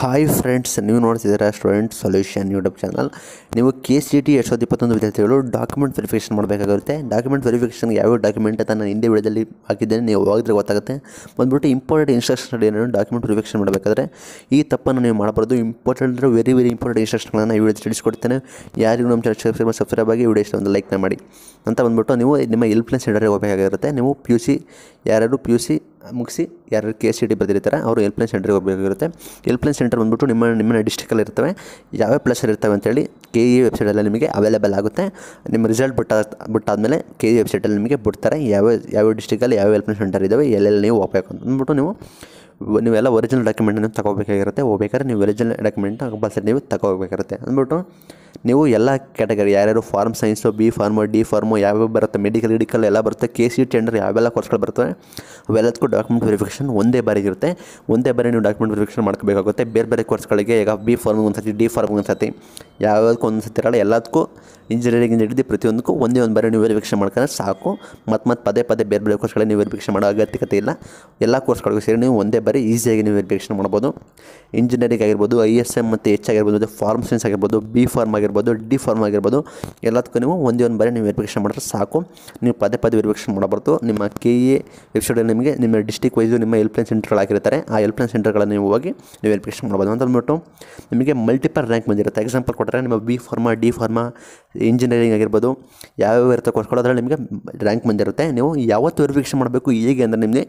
hi friends ನೀವು ನೋಡ್ತಿದ್ದೀರಾ student solution YouTube channel ನೀವು ಕೆ ಸಿ ಟಿ ಎರಡು ಸಾವಿರದ ಇಪ್ಪತ್ತೊಂದು ವಿದ್ಯಾರ್ಥಿಗಳು ಡಾಕ್ಯುಮೆಂಟ್ ವೆರಿಫಿಕೇಷನ್ ಮಾಡಬೇಕಾಗುತ್ತೆ ಡಾಕ್ಯುಮೆಂಟ್ ವೆರಿಫಿಕೇಷನ್ಗೆ ಯಾವ ಡಾಕ್ಯುಮೆಂಟ್ ಅಂತ ನಾನು ಹಿಂದೆ ವಿಡಿಯೋದಲ್ಲಿ ಹಾಕಿದ್ದೇನೆ ನೀವು ಹೋಗಿದ್ರೆ ಗೊತ್ತಾಗುತ್ತೆ ಬಂದುಬಿಟ್ಟು ಇಂಪಾರ್ಟೆಂಟ್ ಇನ್ಸ್ಟ್ರಕ್ಷನ್ ಏನೇನು ಡಾಕ್ಯುಮೆಂಟ್ ವೆರಿಫಿಕೇಷನ್ ಮಾಡಬೇಕಾದ್ರೆ ಈ ತಪ್ಪನ್ನು ನೀವು ಮಾಡಬಾರ್ದು ಇಂಪಾರ್ಟೆಂಟ್ ಅಂದರೆ ವೆರಿ ವೆರಿ ಇಂಪಾರ್ಟೆಂಟ್ ಇನ್ಸ್ಟ್ರಕ್ಷನ್ಗಳನ್ನು ಈ ವಿಡಿಯೋ ತಿಳಿಸ್ಕೊಡ್ತೇನೆ ಯಾರಿಗೂ ನಮ್ಮ ಚರ್ಚೆ ಸಬ್ಸ್ಕ್ರೈಬ್ ಆಗಿ ವಿಡಿಯೋ ಇಷ್ಟ ಒಂದು ಲೈಕ್ನ ಮಾಡಿ ಅಂತ ಬಂದುಬಿಟ್ಟು ನೀವು ನಿಮ್ಮ ಹೆಲ್ಪ್ಲೈನ್ ಸೆಂಟರ್ಗೆ ಹೋಗಬೇಕಾಗಿರುತ್ತೆ ನೀವು ಪಿ ಯು ಸಿ ಯಾರು ಪಿ ಯು ಸಿ ಮುಗಿಸಿ ಯಾರು ಕೆ ಎಸ್ ಸಿ ಡಿ ಬರೆದಿರ್ತಾರೆ ಅವರು ಹೆಲ್ಪ್ಲೈನ್ ಸೆಂಟ್ರಿಗೆ ಹೋಗಬೇಕಾಗಿರುತ್ತೆ ಹೆಲ್ಪ್ಲೈನ್ ಸೆಂಟರ್ ಬಂದ್ಬಿಟ್ಟು ನಿಮ್ಮ ನಿಮ್ಮ ಡಿಸ್ಟಿಕಲ್ಲಿ ಇರ್ತವೆ ಯಾವ್ಯಾವ ಪ್ಲೇಸಲ್ಲಿ ಇರ್ತವೆ ಅಂತೇಳಿ ಕೆ ಇ ವೆಬ್ಸೈಟಲ್ಲಿ ನಿಮಗೆ ಅವೈಲೇಬಲ್ ಆಗುತ್ತೆ ನಿಮ್ಮ ರಿಸಲ್ಟ್ ಬಿಟ್ಟ ಬಿಟ್ಟಾದಮೇಲೆ ಕೆ ಇ e ವೆಬ್ಸೈಟಲ್ಲಿ ನಿಮಗೆ ಬಿಡ್ತಾರೆ ಯಾವ ಯಾವ ಡಿಸ್ಟಿಕಲ್ಲಿ ಯಾವ ಹೆಲ್ಪ್ಲೈನ್ ಸೆಂಟರ್ ಇದ್ದಾವೆ ಎಲ್ಲೆಲ್ಲಿ ನೀವು ಹೋಗ್ಬೇಕು ಅಂದ್ಬಿಟ್ಟು ನೀವು ನೀವೆಲ್ಲ ಒರಿಜಿನಲ್ ಡಾಕ್ಯುಮೆಂಟ್ ನೀವು ತಗೋಬೇಕಾಗಿರುತ್ತೆ ಹೋಗ್ಬೇಕಾದ್ರೆ ನೀವು ಒರಿಜಿನಲ್ ಡಾಕ್ಯುಮೆಂಟ್ ಕಂಪಲ್ಸರಿ ನೀವು ತಗೋಬೇಕಾಗಿರುತ್ತೆ ಅಂದ್ಬಿಟ್ಟು ನೀವು ಎಲ್ಲ ಕ್ಯಾಟಗರಿ ಯಾರ್ಯಾರು pharm science B pharm D pharm ಯಾವ್ಯಾವ ಬರುತ್ತೆ ಮೆಡಿಕಲ್ ಗಿಡಿಕಲ್ ಎಲ್ಲ ಬರುತ್ತೆ ಕೆ ಸಿ ಟೆಂಡರ್ ಯಾವೆಲ್ಲ ಕೋರ್ಸ್ಗಳು ಬರ್ತವೆ ಅವೆಲ್ಲದಕ್ಕೂ ಡಾಕ್ಯುಮೆಂಟ್ ವೆರಿಫಿಕೇಷನ್ ಒಂದೇ ಬಾರಿಗಿರುತ್ತೆ ಒಂದೇ ಬಾರಿ ನೀವು ಡಾಕ್ಯುಮೆಂಟ್ ವೆರಿಫಿಕೇಷನ್ ಮಾಡ್ಕೋಬೇಕಾಗುತ್ತೆ ಬೇರೆ ಬೇರೆ ಕೋರ್ಸ್ಗಳಿಗೆ ಈಗ ಬಿ ಫಾರ್ಮ್ ಒಂದು ಸತಿ ಡಿ ಫಾರ್ಮ್ ಒಂದು ಸರ್ತಿ ಯಾವ್ಯಾವ್ದಕ್ಕೂ ಒಂದು ಸತಿ ಇರೋಲ್ಲ ಎಲ್ಲದಕ್ಕೂ ಇಂಜಿನಿಯರಿಂಗ್ ಹಿಡಿದು ಪ್ರತಿಯೊಂದಕ್ಕೂ ಒಂದೇ ಒಂದು ಬಾರಿ ನೀವು ವೆರಿಫಿಕೇಷನ್ ಮಾಡ್ಕೊಂಡ್ರೆ ಸಾಕು ಮತ್ತು ಮತ್ತೆ ಪದೇ ಪದೇ ಬೇರೆ ಬೇರೆ ಕೋರ್ಸ್ಗಳ ನೀವು ವೆರಿಫಿಕೇಷನ್ ಮಾಡೋ ಅಗತ್ಯಕತೆ ಇಲ್ಲ ಎಲ್ಲ ಕೋರ್ಸ್ಗಳಿಗೂ ಸೇರಿ ನೀವು ಒಂದೇ ಬಾರಿ ಈಸಿಯಾಗಿ ನೀವು ವೆರಿಫಿಕೇಷನ್ ಮಾಡ್ಬೋದು ಇಂಜಿನಿಯರಿಂಗ್ ಆಗಿರ್ಬೋದು ಐ ಎಸ್ ಎಮ್ ಮತ್ತು ಎಚ್ ಆಗಿರ್ಬೋದು ಫಾರ್ಮ್ ಸೈನ್ಸ್ ಆಗಿರ್ಬೋದು ಬಿ ಫಾರ್ಮ್ ಆಗಿರ್ಬೋದು ಡಿ ಫಾರ್ಮ್ ಆಗಿರ್ಬೋದು ಎಲ್ಲದಕ್ಕೂ ನೀವು ಒಂದೇ ಒಂದು ಬಾರಿ ನೀವು ವೆರಿಫಿಕೇಷನ್ ಮಾಡಿದ್ರೆ ಸಾಕು ನೀವು ಪದೇ ಪದೇ ವೆರಿಫಿಕೇಷನ್ ಮಾಡಬಾರ್ದು ನಿಮ್ಮ ಕೆ ಎ ವೆಬ್ಸೈಟಲ್ಲಿ ನಿಮಗೆ ನಿಮ್ಮ ಡಿಸ್ಟಿಕ್ ವೈಸು ನಿಮ್ಮ ಹೆಲ್ಪ್ಲೈನ್ ಸೆಂಟರ್ಗಳಾಗಿರ್ತಾರೆ ಆ ಹೆಲ್ಪ್ಲೈನ್ ಸೆಂಟರ್ಗಳನ್ನು ನೀವು ಹೋಗಿ ನೀವು ವೆರಿಫಿಕೇಷನ್ ಮಾಡ್ಬೋದು ಅಂತ ಅಂದ್ಬಿಟ್ಟು ನಿಮಗೆ ಮಲ್ಟಿಪಲ್ ರ್ಯಾಂಕ್ ಬಂದಿರುತ್ತೆ ಎಕ್ಸಾಂಪಲ್ ಕೊಟ್ಟರೆ ನಿಮ್ಮ B pharma D pharma engineering ಆಗಿರ್ಬೋದು ಯಾವ್ಯಾವ ಇರುತ್ತೆ ಕೊಡ್ಕೊಳ್ಳೋದ್ರಲ್ಲಿ ನಿಮಗೆ ರ್ಯಾಂಕ್ ಬಂದಿರುತ್ತೆ ನೀವು ಯಾವತ್ತು ವೆರಿಫಿಕೇಷನ್ ಮಾಡಬೇಕು ಹೇಗೆ ಅಂದರೆ ನಿಮಗೆ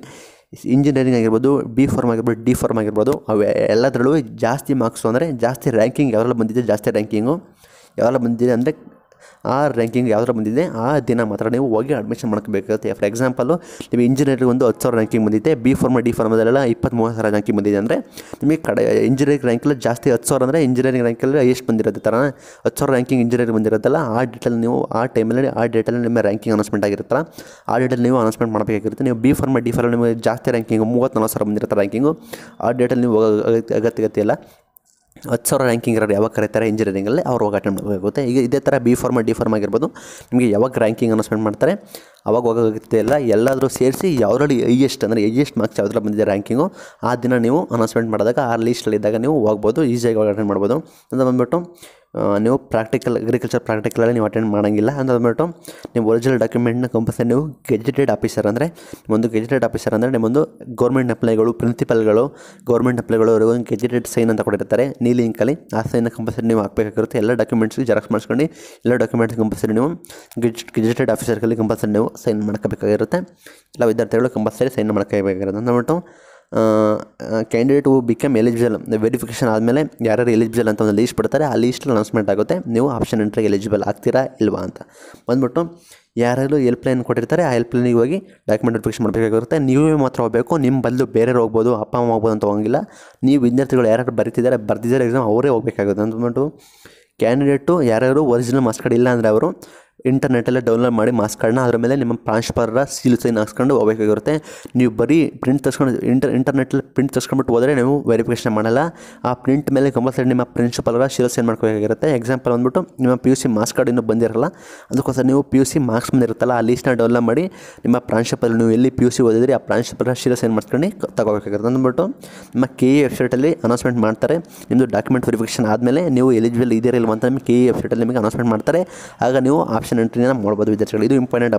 ಇಂಜಿನಿಯರಿಂಗ್ ಆಗಿರ್ಬೋದು ಬಿ ಫಾರ್ಮ್ ಆಗಿರ್ಬೋದು ಡಿ ಫಾರ್ಮ್ ಆಗಿರ್ಬೋದು ಅವು ಎಲ್ಲದರಲ್ಲೂ ಜಾಸ್ತಿ ಮಾರ್ಕ್ಸು ಅಂದರೆ ಜಾಸ್ತಿ ರ್ಯಾಂಕಿಂಗ್ ಯಾವೆಲ್ಲ ಬಂದಿದೆ ಜಾಸ್ತಿ ರ್ಯಾಂಕಿಂಗು ಯಾವೆಲ್ಲ ಬಂದಿದೆ ಅಂದರೆ ಆ ರ್ಯಾಂಕಿಂಗ್ ಯಾವ್ದಾರು ಬಂದಿದೆ ಆ ದಿನ ಮಾತ್ರ ನೀವು ಹೋಗಿ ಅಡ್ಮಿಷನ್ ಮಾಡ್ಕೋಬೇಕಾಗುತ್ತೆ ಫಾರ್ ಎಕ್ಸಾಂಪಲು ನೀವು ಇಂಜಿನಿಯರಿಂಗ್ ಒಂದು ಹತ್ತು ಸಾವಿರ ರ್ಯಾಂಕಿಂಗ್ ಬಂದಿದೆ ಬಿ ಫಾರ್ಮ ಡಿ ಫಾರ್ಮದಲ್ಲೆಲ್ಲ ಇಪ್ಪತ್ತು ಮೂವತ್ತು ಸಾವಿರ ರ್ಯಾಂಕಿಂಗ್ ಬಂದಿದೆ ಅಂದರೆ ನಿಮಗೆ ಕಡೆ ಇಂಜಿನಿಯರಿಂಗ್ ರ್ಯಾಂಕಲ್ಲಿ ಜಾಸ್ತಿ ಹತ್ತು ಸಾವಿರ ಅಂದರೆ ಇಂಜಿನಿಯರಿಂಗ್ ರ್ಯಾಂಕಲ್ಲಿ ಎಷ್ಟು ಬಂದಿರುತ್ತೆ ಥರ ಹತ್ತು ಸಾವಿರ ರ್ಯಾಂಕಿಂಗ್ ಇಂಜಿನಿಯರಿಂಗ್ ಬಂದಿರುತ್ತಲ್ಲ ಆ ಡೇಟಲ್ಲಿ ನೀವು ಆ ಟೈಮಲ್ಲಿ ಆ ಡೇಟಲ್ಲಿ ನಿಮ್ಮ ರ್ಯಾಂಕಿಂಗ್ ಅನೌನ್ಸ್ಮೆಂಟ್ ಆಗಿರುತ್ತಲ್ಲ ಆ ಡೇಟಲ್ಲಿ ನೀವು ಅನೌನ್ಸ್ಮೆಂಟ್ ಮಾಡಬೇಕಾಗಿರುತ್ತೆ ನೀವು ಬಿ ಫಾರ್ಮ ಡಿ ಫಾರ್ಮ್ ನಿಮಗೆ ಜಾಸ್ತಿ ರ್ಯಾಂಕಿಂಗ್ ಮೂವತ್ತು ನಾಲ್ಕು ಸಾವಿರ ಬಂದಿರುತ್ತೆ ರ್ಯಾಂಕಿಂಗು ಆ ಡೇಟಲ್ಲಿ ನೀವು ಅಗತ್ಯ ಅಗತ್ಯ ಇಲ್ಲ ಹತ್ತು ಸಾವಿರ ರ್ಯಾಂಕಿಂಗ್ ಇರೋರು ಯಾವಾಗ ಕರೀತಾರೆ ಇಂಜಿನಿಯರಿಂಗಲ್ಲಿ ಅವ್ರು ಹೋಗಿ ಅಟೆಂಡ್ ಮಾಡಬೇಕಾಗುತ್ತೆ ಈಗ ಇದೇ ಥರ ಬಿ ಫಾರ್ಮ್ ಡಿ ಫಾರ್ಮ್ ಆಗಿರ್ಬೋದು ನಿಮಗೆ ಯಾವಾಗ ರ್ಯಾಂಕಿಂಗ್ ಅನೌನ್ಸ್ಮೆಂಟ್ ಮಾಡ್ತಾರೆ ಅವಾಗ ಹೋಗೋಗುತ್ತೆ ಇಲ್ಲ ಎಲ್ಲಾದರೂ ಸೇರಿಸಿ ಯಾವ್ದ್ರಲ್ಲಿ ಹೈಯೆಸ್ಟ್ ಅಂದರೆ ಹೈಯೆಸ್ಟ್ ಮಾರ್ಕ್ಸ್ ಯಾವ್ದ್ರಲ್ಲಿ ಬಂದಿದೆ ರ್ಯಾಂಕಿಂಗು ಆ ದಿನ ನೀವು ಅನೌನ್ಸ್ಮೆಂಟ್ ಮಾಡಿದಾಗ ಆ ಇದ್ದಾಗ ನೀವು ಹೋಗ್ಬೋದು ಈಸಿಯಾಗಿ ಹೋಗಿ ಅಟೆಂಡ್ ಮಾಡ್ಬೋದು ಅಂತ ಬಂದುಬಿಟ್ಟು ನೀವು ಪ್ರಾಕ್ಟಿಕಲ್ ಅಗ್ರಿಕಲ್ಚರ್ ಪ್ರಾಕ್ಟಿಕಲಲ್ಲಿ ನೀವು ಅಟೆಂಡ್ ಮಾಡೋಂಗಿಲ್ಲ ಅಂತ ಅಂದ್ಬಿಟ್ಟು ನೀವು ಒರಿಜಿನಲ್ ಡಾಕ್ಯುಮೆಂಟ್ನ ಕಂಪಲ್ಸರಿ ನೀವು ಗೆಜೆಟೆಡ್ ಆಫೀಸರ್ ಅಂದರೆ ಒಂದು ಗೆಜೆಟೆಡ್ ಆಫೀಸರ್ ಅಂದರೆ ನಿಮ್ಮೊಂದು ಗೌರ್ಮೆಂಟ್ ಅಪ್ಲೈಗಳು ಪ್ರಿನ್ಸಿಪಲ್ಗಳು ಗೌರ್ಮೆಂಟ್ ಅಪ್ಲೈಗಳು ಒಂದು ಗೆಜೆಟೆಡ್ ಸೈನ್ ಅಂತ ಕೊಟ್ಟಿರ್ತಾರೆ ನೀಲಿ ಇಂಕಲ್ಲಿ ಆ ಸೈನ್ ಕಂಪಲ್ಸರಿ ನೀವು ಹಾಕಬೇಕಾಗಿರುತ್ತೆ ಎಲ್ಲ ಡಾಕ್ಯುಮೆಂಟ್ಸ್ಗೆ ಜೆರಾಕ್ಸ್ ಮಾಡ್ಕೊಂಡು ಎಲ್ಲ ಡಾಕ್ಯುಮೆಂಟ್ಸ್ ಕಂಪಲ್ಸರಿ ನೀವು ಗೆಜ್ ಗೆಜೆಟೆಡ್ ಆಫೀಸರ್ಗಳಲ್ಲಿ ಕಂಪಲ್ಸರಿ ನೀವು ಸೈನ್ ಮಾಡ್ಕೋಬೇಕಾಗಿರುತ್ತೆ ಎಲ್ಲ ವಿದ್ಯಾರ್ಥಿಗಳು ಕಂಪಲ್ಸರಿ ಸೈನ್ ಮಾಡ್ಕೋಬೇಕಾಗಿರುತ್ತೆ ಅಂದ್ಬಿಟ್ಟು candidate who become eligible verification ಆದಮೇಲೆ ಯಾರ್ಯಾರು ಎಲಿಜಿಬಲ್ ಅಂತ ಒಂದು ಲೀಸ್ಟ್ ಬಿಡ್ತಾರೆ ಆ ಲೀಸ್ಟಲ್ಲಿ ಅನೌನ್ಸ್ಮೆಂಟ್ ಆಗುತ್ತೆ ನೀವು ಆಪ್ಷನ್ ಎಂಟ್ರಿಗೆ ಎಲಿಜಿಬಲ್ ಆಗ್ತೀರಾ ಇಲ್ವಾ ಅಂತ ಬಂದ್ಬಿಟ್ಟು ಯಾರ್ಯಾರು ಹೆಲ್ಪ್ ಲೈನ್ ಕೊಟ್ಟಿರ್ತಾರೆ ಆ ಹೆಲ್ಪ್ ಲೈನಿಗೆ ಹೋಗಿ ಡಾಕ್ಯುಮೆಂಟ್ ವೆರಿಫಿಕೇಷನ್ ಮಾಡಬೇಕಾಗಿರುತ್ತೆ ನೀವೇ ಮಾತ್ರ ಹೋಗಬೇಕು ನಿಮ್ಮ ಬದಲು ಬೇರೆಯವ್ರು ಹೋಗ್ಬೋದು ಅಪ್ಪ ಅಮ್ಮ ಹೋಗ್ಬೋದು ಅಂತ ಹೋಗಿಲ್ಲ ನೀವು ವಿದ್ಯಾರ್ಥಿಗಳು ಯಾರ್ಯಾರು ಬರ್ತಿದ್ದಾರೆ ಬರ್ತಿದ್ದಾರೆ ಎಕ್ಸಾಮ್ ಅವರೇ ಹೋಗಬೇಕಾಗುತ್ತೆ ಅಂದ್ಬಿಟ್ಟು ಕ್ಯಾಂಡಿಡೇಟು ಯಾರ್ಯಾರು ಒರಿಜಿನಲ್ ಮಾರ್ಕ್ಸ್ ಇಲ್ಲ ಅಂದರೆ ಅವರು ಇಂಟರ್ನೆಟಲ್ಲೇ ಡೌನ್ಲೋಡ್ ಮಾಡಿ ಮಾಸ್ಕ್ಗಳನ್ನ ಅದರ ಮೇಲೆ ನಿಮ್ಮ ಪ್ರಾಂಶುಪಾಲರ ಸೀಲ್ ಸೈನ್ ಹಾಕ್ಸ್ಕೊಂಡು ಹೋಗಬೇಕಾಗಿರುತ್ತೆ ನೀವು ಬರೀ ಪ್ರಿಂಟ್ ತರ್ಸ್ಕೊಂಡು ಇಂಟರ್ ಇಂಟರ್ನೆಟಲ್ಲಿ ಪ್ರಿಂಟ್ ತರ್ಸ್ಕೊಂಡ್ಬಿಟ್ಟು ಹೋದರೆ ನೀವು ವೆರಿಫಿಕೇಶನ್ ಮಾಡಲ್ಲ ಆ ಪ್ರಿಂಟ್ ಮೇಲೆ ಕಂಪಲ್ಸರಿ ನಿಮ್ಮ ಪ್ರಿನ್ಸಿಪಾಲರ ಶೀಲ್ ಸೈನ್ ಮಾಡ್ಕೋಬೇಕಾಗಿರುತ್ತೆ ಎಕ್ಸಾಂಪಲ್ ಬಂದುಬಿಟ್ಟು ನಿಮ್ಮ P U C marks card ಇನ್ನೂ ಬಂದಿರಲ್ಲ ಅದಕ್ಕೋಸ್ಕರ ನೀವು ಪಿ ಯು ಸಿ ಮಾರ್ಕ್ಸ್ ಬಂದಿರುತ್ತಲ್ಲ ಆ ಲೀಸ್ಟ್ನ ಡೌನ್ಲೋಡ್ ಮಾಡಿ ನಿಮ್ಮ ಪ್ರಾಂಶುಪಾಲಲ್ಲಿ ನೀವು ಎಲ್ಲಿ ಪಿ ಯು ಸಿ ಓದಿದ್ರಿ ಆ ಪ್ರಾಂಶುಪಾಲರ ಶೀಲ ಸೈನ್ ಮಾಡ್ಸ್ಕೊಂಡು ತಗೋಬೇಕಾಗಿರುತ್ತೆ ಅಂದ್ಬಿಟ್ಟು ನಿಮ್ಮ ಕೆ ಇ ವೆಬ್ಸೈಟಲ್ಲಿ ಅನೌನ್ಸ್ಮೆಂಟ್ ಮಾಡ್ತಾರೆ ನಿಮ್ಮದು ಡಾಕ್ಯುಮೆಂಟ್ ವೆರಿಫಿಕೇಶನ್ ಆದಮೇಲೆ ನೀವು ಎಲಿಜಿಬಲ್ ಇದೆಯಾ ಅಂತ ನಿಮ್ಮ ಕೆ ಇ ವೆಬ್ಸೈಟಲ್ಲಿ e ನಿಮಗೆ ಅನೌನ್ಸ್ಮೆಂಟ್ ಮಾಡ್ತಾರೆ ಆಗ ನೀವು ಆಪ್ಷನ್ ಆಪ್ಷನ್ ಎಂಟ್ರಿನ ಮಾಡ್ಬೋದು ವಿದ್ಯಾರ್ಥಿಗಳು ಇದು ಇಂಪಾರ್ಟೆಂಟ್